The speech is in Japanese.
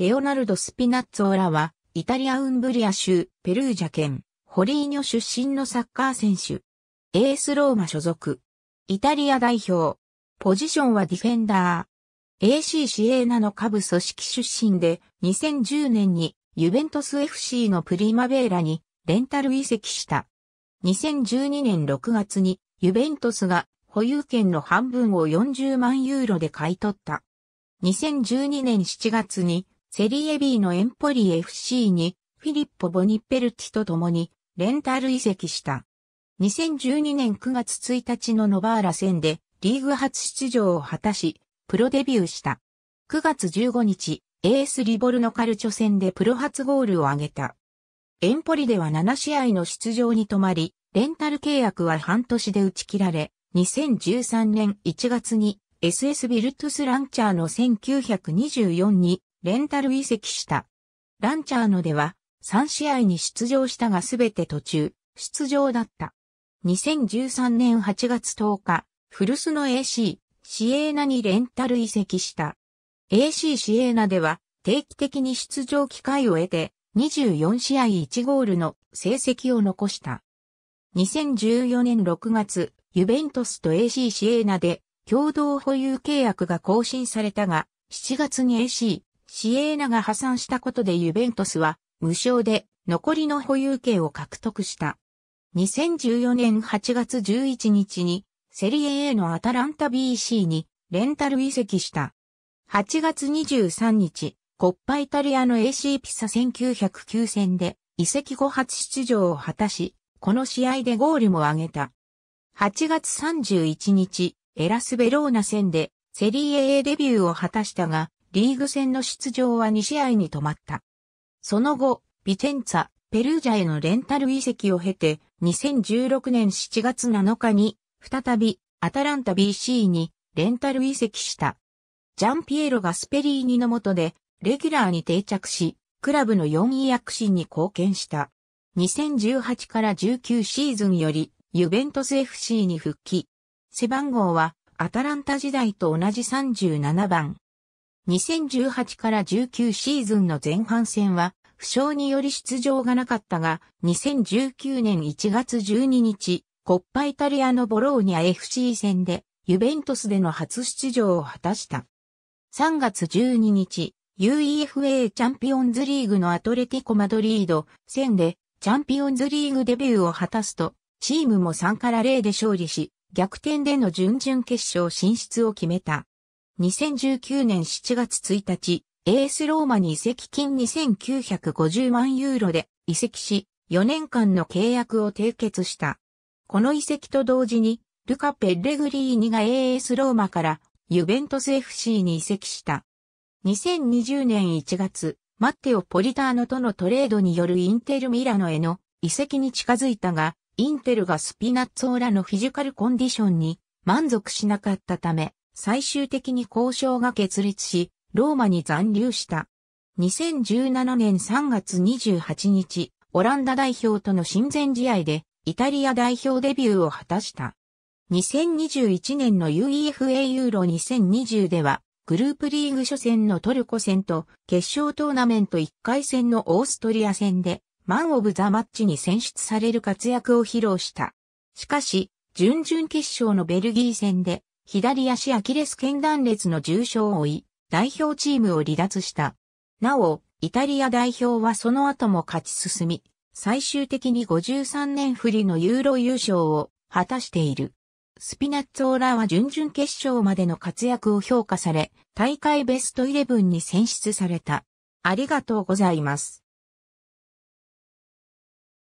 レオナルド・スピナッツォーラは、イタリア・ウンブリア州、ペルージャ県、ホリーニョ出身のサッカー選手。エースローマ所属。イタリア代表。ポジションはディフェンダー。AC シエーナの下部組織出身で、2010年にユベントス FC のプリマベーラにレンタル移籍した。2012年6月にユベントスが保有権の半分を40万ユーロで買い取った。2012年7月にセリエ B のエンポリ FC にフィリッポ・ボニッペルティと共にレンタル移籍した。2012年9月1日のノバーラ戦でリーグ初出場を果たし、プロデビューした。9月15日、エースリボルのカルチョ戦でプロ初ゴールを挙げた。エンポリでは7試合の出場に止まり、レンタル契約は半年で打ち切られ、2013年1月に SS ビルトゥスランチャーの1924にレンタル移籍した。ランチャーノでは3試合に出場したがすべて途中、出場だった。2013年8月10日、古巣の AC、シエーナにレンタル移籍した。AC シエーナでは定期的に出場機会を得て24試合1ゴールの成績を残した。2014年6月、ユベントスと AC シエーナで共同保有契約が更新されたが、7月に AC シエーナが破産したことでユベントスは無償で残りの保有権を獲得した。2014年8月11日にセリエ A のアタランタ BC にレンタル移籍した。8月23日、コッパイタリアの AC ピサ1909戦で移籍後初出場を果たし、この試合でゴールも挙げた。8月31日、エラスベローナ戦でセリエ A デビューを果たしたが、リーグ戦の出場は2試合に止まった。その後、ビテンツァ、ペルージャへのレンタル移籍を経て、2016年7月7日に、再び、アタランタ BC に、レンタル移籍した。ジャンピエロ・がスペリーニの下で、レギュラーに定着し、クラブの4位躍進に貢献した。2018から19シーズンより、ユベントス FC に復帰。背番号は、アタランタ時代と同じ37番。2018から19シーズンの前半戦は、負傷により出場がなかったが、2019年1月12日、コッパイタリアのボローニャ FC 戦で、ユベントスでの初出場を果たした。3月12日、UEFA チャンピオンズリーグのアトレティコ・マドリード戦で、チャンピオンズリーグデビューを果たすと、チームも3から0で勝利し、逆転での準々決勝進出を決めた。2019年7月1日、AS ローマに移籍金2950万ユーロで移籍し、4年間の契約を締結した。この移籍と同時に、ルカ・ペッレグリーニが AS ローマからユベントス FC に移籍した。2020年1月、マッテオ・ポリターノとのトレードによるインテル・ミラノへの移籍に近づいたが、インテルがスピナッツオーラのフィジカルコンディションに満足しなかったため、最終的に交渉が決裂し、ローマに残留した。2017年3月28日、オランダ代表との親善試合で、イタリア代表デビューを果たした。2021年の UEFA ユーロ2020では、グループリーグ初戦のトルコ戦と、決勝トーナメント1回戦のオーストリア戦で、マン・オブ・ザ・マッチに選出される活躍を披露した。しかし、準々決勝のベルギー戦で、左足アキレス腱断裂の重傷を負い、代表チームを離脱した。なお、イタリア代表はその後も勝ち進み、最終的に53年振りのユーロ優勝を果たしている。スピナッツオーラは準々決勝までの活躍を評価され、大会ベストイレブンに選出された。ありがとうございます。